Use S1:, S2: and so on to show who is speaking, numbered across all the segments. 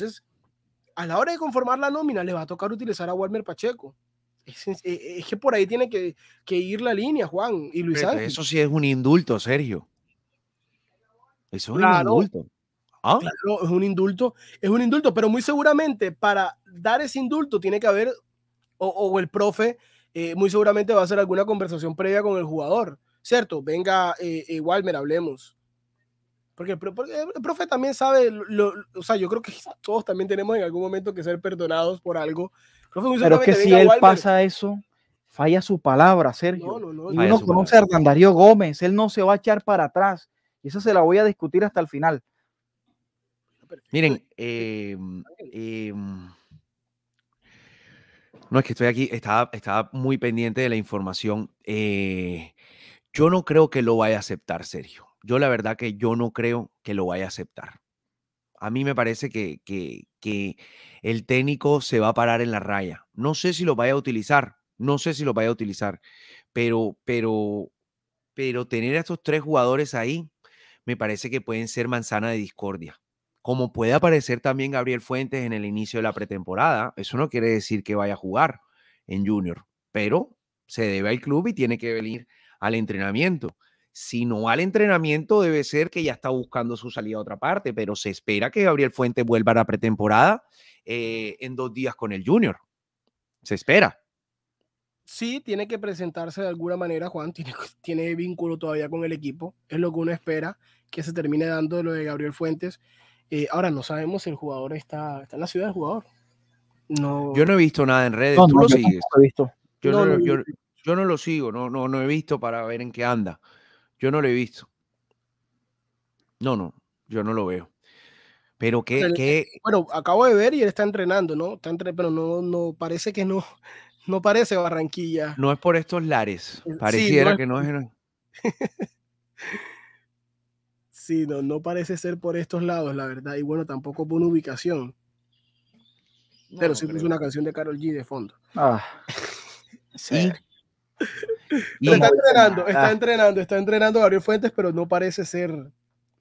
S1: Entonces, a la hora de conformar la nómina, le va a tocar utilizar a Walmer Pacheco. Es, eh, que por ahí tiene que, ir la línea, Juan y Luis Pero Eso
S2: sí es un indulto, Sergio. Eso es un indulto. ¿Ah?
S1: es un indulto, es un indulto, pero muy seguramente para dar ese indulto tiene que haber, o, el profe, eh, muy seguramente va a hacer alguna conversación previa con el jugador, ¿cierto? Venga, eh, eh, Walmer, hablemos. Porque, el profe también sabe, o sea, yo creo que todos también tenemos en algún momento que ser perdonados por algo. Pero es que si él pasa
S3: eso, falla su palabra, Sergio. No, no, y uno conoce a Hernandario Gómez, él no se va a echar para atrás. Y eso se la voy a discutir hasta el final.
S2: Miren, em, em, no es que estoy aquí, estaba, muy pendiente de la información. Eh, yo no creo que lo vaya a aceptar, Sergio yo la verdad que yo no creo que lo vaya a aceptar. A mí me parece que, que, el técnico se va a parar en la raya. No sé si lo vaya a utilizar, no sé si lo vaya a utilizar, pero, pero, pero tener a estos tres jugadores ahí me parece que pueden ser manzana de discordia. Como puede aparecer también Gabriel Fuentes en el inicio de la pretemporada, eso no quiere decir que vaya a jugar en junior, pero se debe al club y tiene que venir al entrenamiento. Si no al entrenamiento, debe ser que ya está buscando su salida a otra parte, pero se espera que Gabriel Fuentes vuelva a la pretemporada eh, en dos días con el Junior. Se espera.
S1: Sí, tiene que presentarse de alguna manera, Juan. Tiene, tiene vínculo todavía con el equipo. Es lo que uno espera que se termine dando lo de Gabriel Fuentes. Eh, ahora no sabemos si el jugador está, está en la ciudad del jugador. No. Yo
S2: no he visto nada en redes. Tú lo sigues. Yo, no, lo, sigo, no, no he visto para ver en qué anda. Yo no lo he visto. No, no, yo no lo veo. Pero que,
S1: Bueno, acabo de ver y él está entrenando, ¿no? Está entrenando, pero no, no parece que no, no parece Barranquilla.
S2: No es por estos lares. Eh, pareciera que no es.
S1: sí, no, no parece ser por estos lados, la verdad. Y bueno, tampoco por una ubicación. pero siempre es una canción de Carol G de fondo. Ah. sí está entrenando, está ah. entrenando, está entrenando Gabriel Fuentes, pero no parece ser,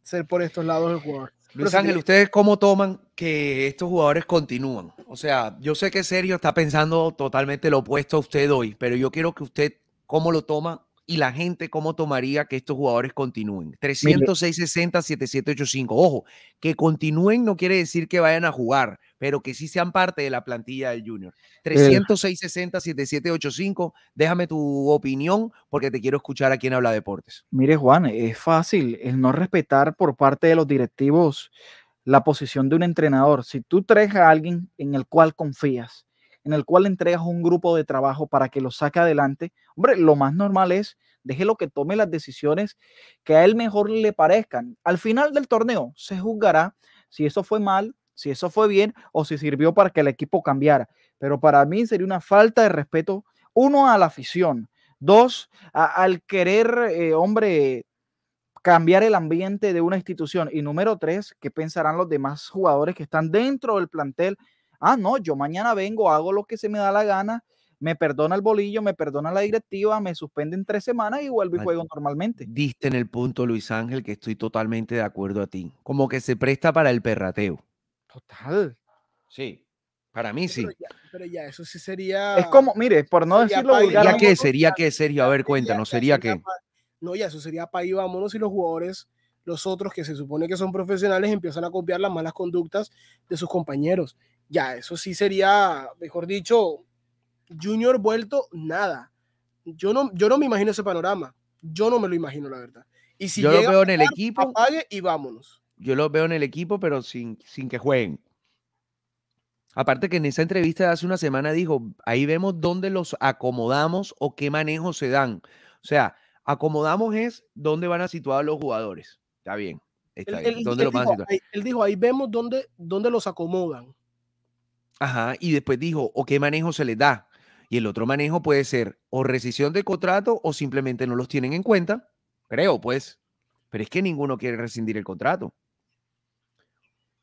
S1: ser por estos lados el jugador. Luis Ángel, eh,
S2: ¿ustedes cómo toman que estos jugadores continúan? O sea, yo sé que Sergio está pensando totalmente lo opuesto a usted hoy, pero yo quiero que usted, ¿cómo lo toma y la gente cómo tomaría que estos jugadores continúen. 306, 7785. Ojo, que continúen no quiere decir que vayan a jugar, pero que sí sean parte de la plantilla del Junior. 306, 7785. Déjame tu opinión porque te quiero escuchar a quien habla deportes.
S3: Mire, Juan, es fácil el no respetar por parte de los directivos la posición de un entrenador. Si tú traes a alguien en el cual confías, en el cual entregas un grupo de trabajo para que lo saque adelante, hombre, lo más normal es déjelo que tome las decisiones que a él mejor le parezcan. Al final del torneo se juzgará si eso fue mal, si eso fue bien o si sirvió para que el equipo cambiara. Pero para mí sería una falta de respeto, uno, a la afición, dos, al querer, eh, hombre, cambiar el ambiente de una institución. Y número tres, ¿qué pensarán los demás jugadores que están dentro del plantel Ah, no, yo mañana vengo, hago lo que se me da la gana, me perdona el bolillo, me perdona la directiva, me suspenden tres semanas y vuelvo y juego normalmente.
S2: Diste en el punto, Luis Ángel, que estoy totalmente de acuerdo a ti. Como que se presta para el perrateo.
S1: Total. Sí. Para mí sí. Pero ya, eso sí sería. Es
S2: como, mire, por no decirlo ¿Sería qué? ¿Sería Sergio? A ver, cuéntanos, no sería que...
S1: No, ya, eso sería para ahí, vámonos, y los jugadores, los otros que se supone que son profesionales, empiezan a copiar las malas conductas de sus compañeros ya eso sí sería, mejor dicho, Junior vuelto nada. Yo no, yo no me imagino ese panorama. Yo no me lo imagino, la verdad. Y si yo lo veo en el equipo, y vámonos.
S2: Yo lo veo en el equipo, pero sin, sin que jueguen. Aparte que en esa entrevista de hace una semana dijo, ahí vemos dónde los acomodamos o qué manejo se dan. O sea, acomodamos es dónde van a situar los jugadores. Está bien. él,
S1: dijo, ahí, vemos dónde los acomodan.
S2: Ajá, y después dijo, o qué manejo se le da. Y el otro manejo puede ser o rescisión de contrato o simplemente no los tienen en cuenta. Creo, pues. Pero es que ninguno quiere rescindir el contrato.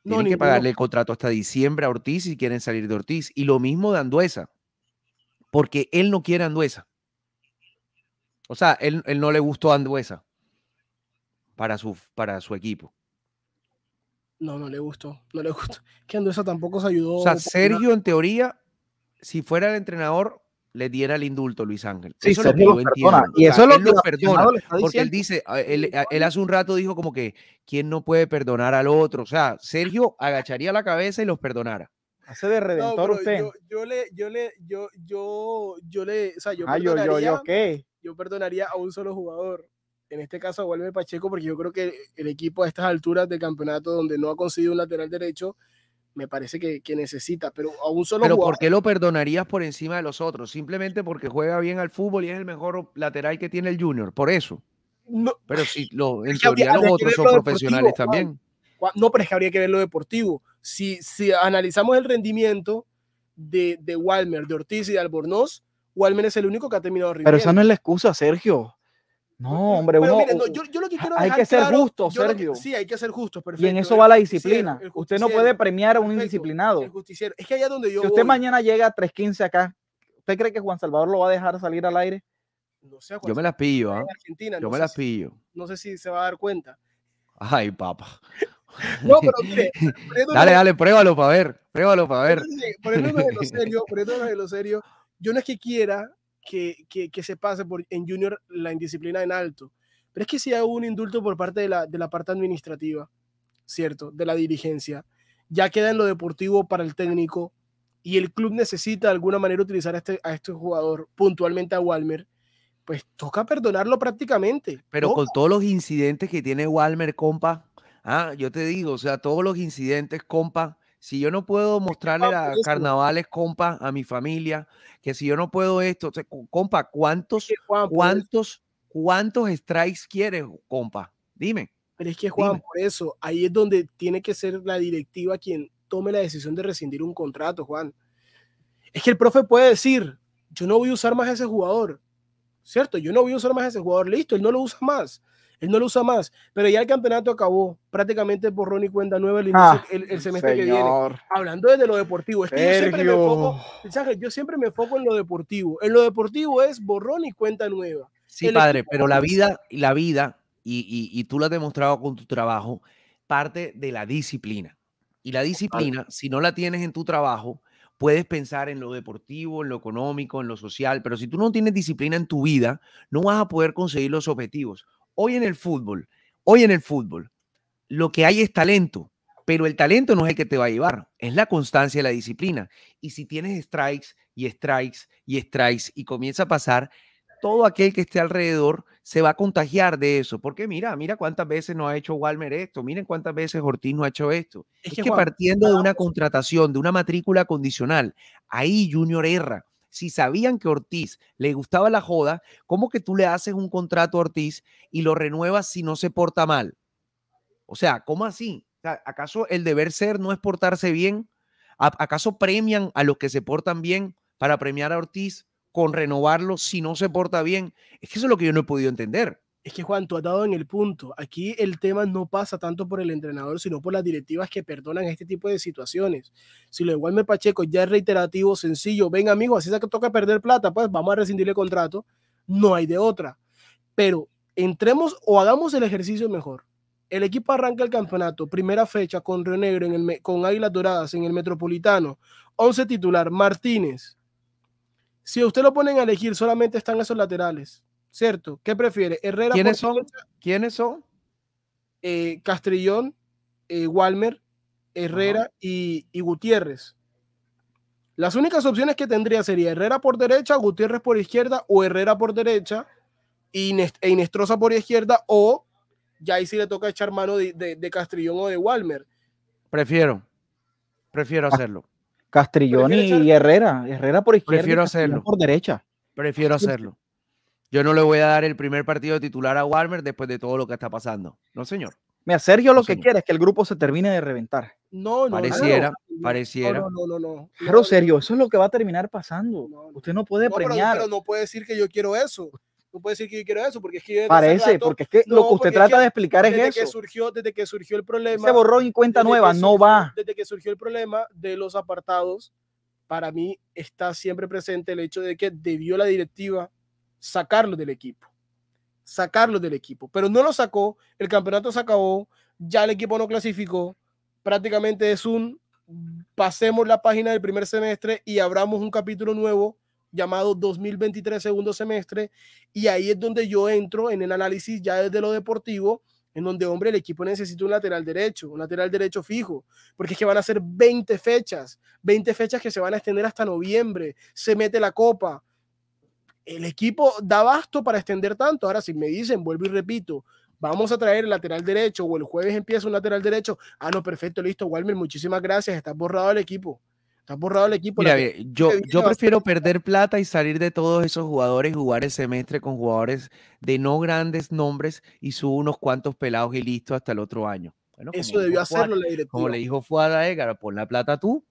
S2: No, tienen que pagarle el contrato hasta diciembre a Ortiz si quieren salir de Ortiz. Y lo mismo de Anduesa, porque él no quiere a Anduesa. O sea, él, no le gustó Anduesa para su, para su equipo.
S1: No, no le gustó, no le gustó. Que eso tampoco se ayudó. O sea, Sergio,
S2: en teoría, si fuera el entrenador, le diera el indulto, Luis Ángel. Sí, eso lo Y eso es lo que perdona. Porque él dice, eh, eh, él, hace un rato dijo como que, ¿quién no puede perdonar al otro? O sea, Sergio agacharía la cabeza y los perdonara.
S3: Hace de redentor usted. Yo,
S1: yo, le, yo le, yo, yo, yo le, o sea, yo ah, perdonaría, yo, ¿qué? yo perdonaría a un solo jugador en este caso vuelve Pacheco, porque yo creo que el equipo a estas alturas de campeonato, donde no ha conseguido un lateral derecho, me parece que, necesita, pero a solo Pero ¿por qué
S2: lo perdonarías por encima de los otros? Simplemente porque juega bien al fútbol y es el mejor lateral que tiene el Junior, por eso. Pero si en teoría los otros son profesionales también.
S1: no, pero es que habría que ver lo deportivo. Si, si analizamos el rendimiento de, Walmer, de Ortiz y de Albornoz, Walmer es el único que ha terminado arriba. Pero esa no es
S3: la excusa, Sergio. No, hombre, Pero yo,
S1: lo que quiero Hay que ser justo, Sergio. sí, hay que ser justos, perfecto. Y en eso va la disciplina. Usted no puede
S3: premiar a un indisciplinado. El justiciero. Es que allá donde yo. Si usted mañana llega a 3.15 acá, ¿usted cree que Juan Salvador lo va
S1: a dejar salir al aire? No sé, Yo me las pillo, ¿ah? Yo me las pillo. No sé si se va a dar cuenta.
S2: Ay, papá.
S1: No, pero mire, dale, dale, pruébalo
S2: para ver, pruébalo para ver. ver. de lo serio,
S1: de lo serio, yo no es que quiera que, se pase por, en Junior la indisciplina en alto. Pero es que si hay un indulto por parte de la, de la parte administrativa, ¿cierto? De la dirigencia. Ya queda en lo deportivo para el técnico y el club necesita de alguna manera utilizar a este, a este jugador, puntualmente a Walmer pues toca perdonarlo prácticamente. Pero con
S2: todos los incidentes que tiene Walmer, compa, ah, yo te digo, o sea, todos los incidentes, compa, si yo no puedo mostrarle a carnavales, compa, a mi familia, que si yo no puedo esto,
S1: compa, ¿cuántos, cuántos, cuántos strikes quieres, compa? Dime. Pero es que Juan, por eso, ahí es donde tiene que ser la directiva quien tome la decisión de rescindir un contrato, Juan. Es que el profe puede decir, yo no voy a usar más a ese jugador, ¿cierto? Yo no voy a usar más a ese jugador, listo, él no lo usa más. Él no lo usa más, pero ya el campeonato acabó prácticamente borrón y cuenta nueva ah, el, semestre que viene. Hablando desde lo deportivo, es que yo siempre, me enfoco yo siempre me en lo deportivo. En lo deportivo es borrón y cuenta nueva. Sí, padre, pero la vida,
S2: la vida, y, tú lo has demostrado con tu trabajo, parte de la disciplina. Y la disciplina, si no la tienes en tu trabajo, puedes pensar en lo deportivo, en lo económico, en lo social, pero si tú no tienes disciplina en tu vida, no vas a poder conseguir los objetivos. Hoy en el fútbol, hoy en el fútbol, lo que hay es talento, pero el talento no es el que te va a llevar, es la constancia y la disciplina. Y si tienes strikes y strikes y strikes y comienza a pasar, todo aquel que esté alrededor se va a contagiar de eso. Porque mira, mira cuántas veces no ha hecho Walmer esto, miren cuántas veces Ortiz no ha hecho esto. Es, que, partiendo de una contratación, de una matrícula condicional, ahí Junior erra si sabían que Ortiz le gustaba la joda, ¿cómo que tú le haces un contrato a Ortiz y lo renuevas si no se porta mal? O sea, ¿cómo así? ¿Acaso el deber ser no es portarse bien? ¿Acaso premian a los que se portan bien para premiar a Ortiz con renovarlo si no se porta bien? Es que eso es lo que yo no he podido entender.
S1: Es que Juan, tú has dado en el punto. Aquí el tema no pasa tanto por el entrenador, sino por las directivas que perdonan este tipo de situaciones. Si lo igual me Pacheco ya es reiterativo, sencillo, venga amigo, así es que toca perder plata, pues vamos a rescindirle contrato. No hay de otra. Pero entremos o hagamos el ejercicio mejor. El equipo arranca el campeonato, primera fecha con Río Negro, en el, con Águilas Doradas en el Metropolitano, 11 titular, Martínez. Si usted lo ponen a elegir, solamente están esos laterales. ¿cierto? ¿Qué prefiere? Herrera ¿Quiénes son? ¿Quiénes son? Eh, Castrillón, eh, Walmer, Herrera y, Gutiérrez. Las únicas opciones que tendría sería Herrera por derecha, Gutiérrez por izquierda o Herrera por derecha e Inestrosa por izquierda o ya ahí sí le toca echar mano de, de, Castrillón o de Walmer.
S3: Prefiero,
S2: prefiero ah, hacerlo.
S3: Castrillón y, Herrera, Herrera por izquierda. Prefiero hacerlo. Por derecha.
S2: Prefiero hacerlo. Yo no le voy a dar el primer partido titular a Warmer después de todo lo que está pasando.
S3: No, señor. Mira, Sergio lo que quiere es que el grupo se termine de reventar.
S1: No, no. Pareciera, no, pareciera. No, no, no, no.
S3: Claro, Sergio, eso es lo que va a terminar pasando. Usted no puede premiar. Pero, pero,
S1: no puede decir que yo quiero eso. No puede decir que yo quiero eso, porque es que... Parece, porque es que lo que usted trata de explicar es desde eso. Que surgió, desde que surgió el problema... Se borró en cuenta nueva, no va. Desde que surgió el problema de los apartados, para mí está siempre presente el hecho de que debió la directiva sacarlo del equipo. Sacarlo del equipo. Pero no lo sacó, el campeonato se acabó, ya el equipo no clasificó. Prácticamente es un pasemos la página del primer semestre y abramos un capítulo nuevo llamado 2023 segundo semestre y ahí es donde yo entro en el análisis ya desde lo deportivo en donde, hombre, el equipo necesita un lateral derecho, un lateral derecho fijo, porque es que van a ser 20 fechas, 20 fechas que se van a extender hasta noviembre, se mete la copa, el equipo da basto para extender tanto. Ahora, si me dicen, vuelvo y repito, vamos a traer el lateral derecho o el jueves empieza un lateral derecho. Ah, no, perfecto, listo, Walmer, muchísimas gracias. Estás borrado el equipo. Estás borrado el equipo. Mira, yo, yo prefiero
S2: perder plata y salir de todos esos jugadores, jugar el semestre con jugadores de no grandes nombres y subo unos cuantos pelados y listo hasta el otro año.
S1: Eso debió hacerlo la directiva. Como le
S2: dijo Fuad a pon la plata
S1: tú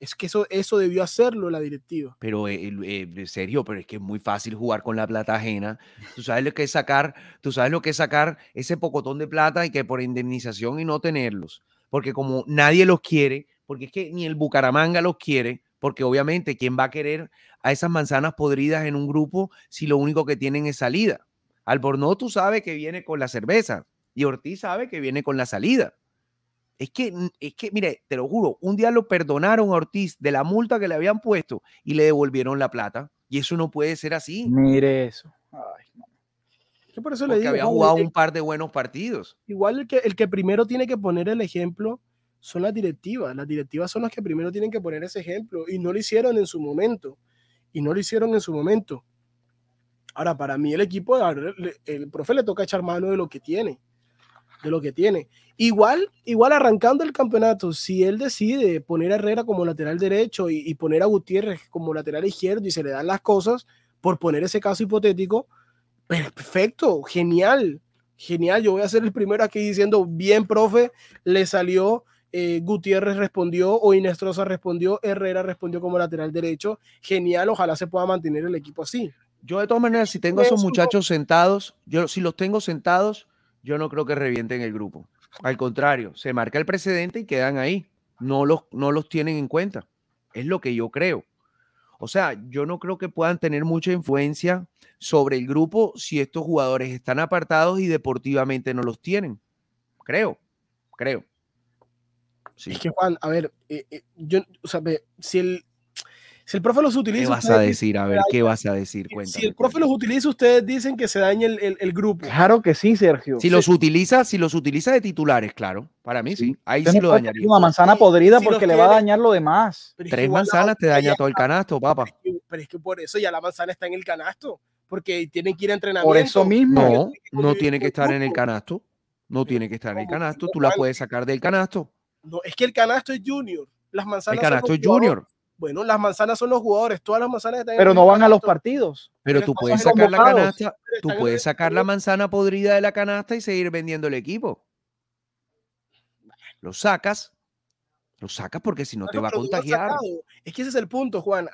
S1: es que eso, eso debió hacerlo la directiva.
S2: Pero, eh, eh, Sergio, pero es que es muy fácil jugar con la plata ajena. Tú sabes lo que es sacar, tú sabes lo que es sacar ese pocotón de plata y que por indemnización y no tenerlos. Porque como nadie los quiere, porque es que ni el Bucaramanga los quiere, porque obviamente, ¿quién va a querer a esas manzanas podridas en un grupo si lo único que tienen es salida? Albornoz tú sabes que viene con la cerveza y Ortiz sabe que viene con la salida. Es que, es que, mire, te lo juro, un día lo perdonaron a Ortiz de la multa que le habían puesto y le devolvieron la plata. Y eso no puede ser así. Mire eso.
S1: Ay, por eso le digo, había jugado un par
S2: de buenos partidos.
S1: Igual el que, el que primero tiene que poner el ejemplo son las directivas. Las directivas son las que primero tienen que poner ese ejemplo y no lo hicieron en su momento. Y no lo hicieron en su momento. Ahora, para mí el equipo, el profe le toca echar mano de lo que tiene. De lo que tiene. Igual, igual arrancando el campeonato, si él decide poner a Herrera como lateral derecho y, poner a Gutiérrez como lateral izquierdo y se le dan las cosas, por poner ese caso hipotético, perfecto, genial, genial. Yo voy a ser el primero aquí diciendo, bien, profe, le salió, eh, Gutiérrez respondió, o Inestrosa respondió, Herrera respondió como lateral derecho, genial, ojalá se pueda mantener el equipo así. Yo de todas maneras, si tengo a pues, esos muchachos
S2: sentados, yo si los tengo sentados, yo no creo que revienten el grupo. Al contrario, se marca el precedente y quedan ahí. No los, no los tienen en cuenta. Es lo que yo creo. O sea, yo no creo que puedan tener mucha influencia sobre el grupo si estos jugadores están apartados y deportivamente
S1: no los tienen. Creo, creo. Es que Juan, a ver, eh, eh, yo, o sea, si el, si el profe los utiliza. ¿Qué vas a decir? a ver, ¿qué
S2: vas a decir? si
S1: el profe los utiliza, ustedes dicen que se daña el, el, grupo. Claro que sí, Sergio. Si los
S2: utiliza, si los utiliza de titulares, claro. Para mí sí. Ahí sí lo dañaría. Una manzana podrida porque le va a dañar lo demás. Tres manzanas te daña todo el canasto, papá.
S1: Pero, es que por eso ya la manzana está en el canasto. Porque tienen que ir a entrenamiento. Por eso
S2: mismo. No, no tiene que estar en el canasto. No tiene que estar en el canasto. Tú la puedes sacar del canasto.
S1: No, es que el canasto es junior. Las manzanas. El canasto es junior. Bueno, las manzanas son los jugadores, todas las manzanas están Pero no van a
S3: los partidos. Pero, tú puedes sacar la canasta,
S1: tú puedes sacar la manzana podrida de la canasta y
S2: seguir vendiendo el equipo. Lo sacas, lo sacas porque si no te va a contagiar.
S1: es que ese es el punto, Juan.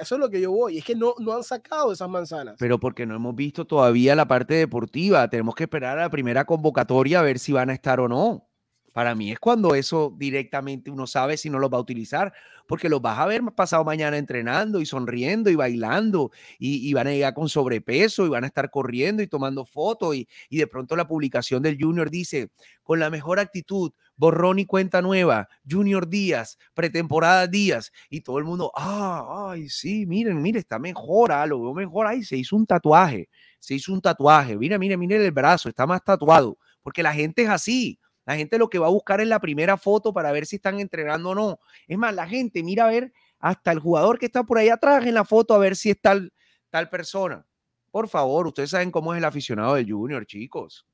S1: eso es lo que yo voy. Es que no, no han sacado esas manzanas.
S2: Pero porque no hemos visto todavía la parte deportiva. Tenemos que esperar a la primera convocatoria a ver si van a estar o no. Para mí es cuando eso directamente uno sabe si no los va a utilizar, porque los vas a ver pasado mañana entrenando y sonriendo y bailando y, van a llegar con sobrepeso y van a estar corriendo y tomando fotos y, y de pronto la publicación del junior dice, con la mejor actitud, borrón y cuenta nueva, Junior Díaz, pretemporada Díaz, y todo el mundo, ah, ay, sí, miren, miren, está mejor, ah, lo veo mejor, ahí se hizo un tatuaje, se hizo un tatuaje, mira, mira, mire el brazo, está más tatuado, porque la gente es así, la gente lo que va a buscar es la primera foto para ver si están entregando o no. Es más, la gente mira a ver hasta el jugador que está por ahí atrás en la foto a ver si es tal, tal persona. Por favor, ustedes saben cómo es el aficionado del Junior, chicos.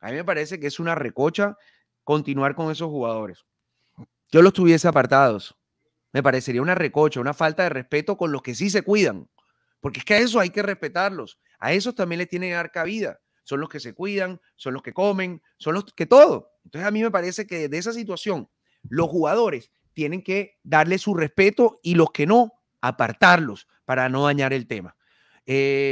S2: A mí me parece que es una recocha continuar con esos jugadores. Yo los tuviese apartados. Me parecería una recocha, una falta de respeto con los que sí se cuidan. Porque es que a eso hay que respetarlos. A esos también les tiene que dar cabida son los que se cuidan, son los que comen, son los que todo. Entonces a mí me parece que de esa situación los jugadores tienen que darle su respeto y los que no, apartarlos para no dañar el tema. Eh,